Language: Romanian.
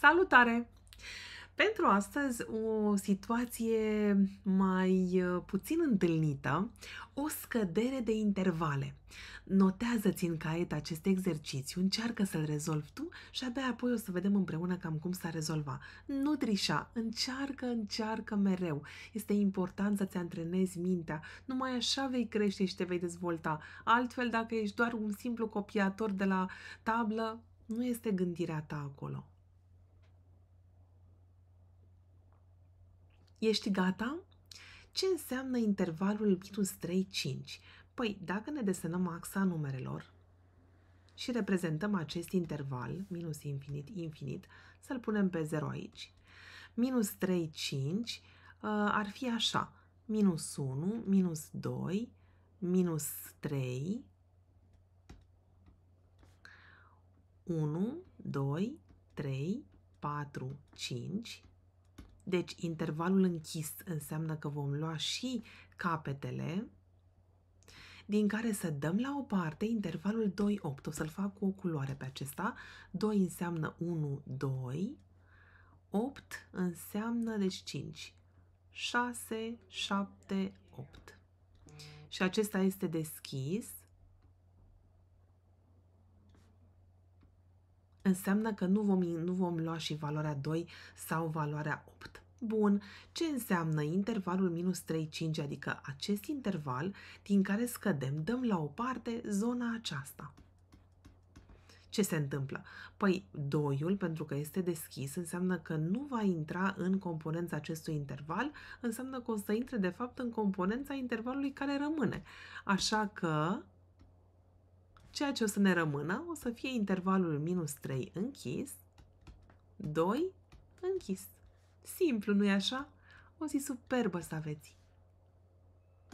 Salutare! Pentru astăzi, o situație mai uh, puțin întâlnită, o scădere de intervale. Notează-ți în caiet acest exercițiu, încearcă să-l rezolvi tu și abia apoi o să vedem împreună cam cum s-a rezolvat. Nu trișa, încearcă, încearcă mereu. Este important să-ți antrenezi mintea, numai așa vei crește și te vei dezvolta. Altfel, dacă ești doar un simplu copiator de la tablă, nu este gândirea ta acolo. Ești gata? Ce înseamnă intervalul minus 3-5? Păi, dacă ne desenăm axa numerelor și reprezentăm acest interval, minus infinit, infinit, să-l punem pe 0 aici. Minus 3, 5 uh, ar fi așa, minus 1, minus 2, minus 3, 1, 2, 3, 4, 5, deci, intervalul închis înseamnă că vom lua și capetele, din care să dăm la o parte intervalul 2-8. O să-l fac cu o culoare pe acesta. 2 înseamnă 1, 2. 8 înseamnă, deci 5. 6, 7, 8. Și acesta este deschis înseamnă că nu vom, nu vom lua și valoarea 2 sau valoarea 8. Bun, ce înseamnă intervalul minus 3-5, adică acest interval din care scădem, dăm la o parte zona aceasta. Ce se întâmplă? Păi, doiul, pentru că este deschis, înseamnă că nu va intra în componența acestui interval, înseamnă că o să intre, de fapt, în componența intervalului care rămâne. Așa că Ceea ce o să ne rămână o să fie intervalul minus 3 închis, 2 închis. Simplu, nu-i așa? O zi superbă să aveți!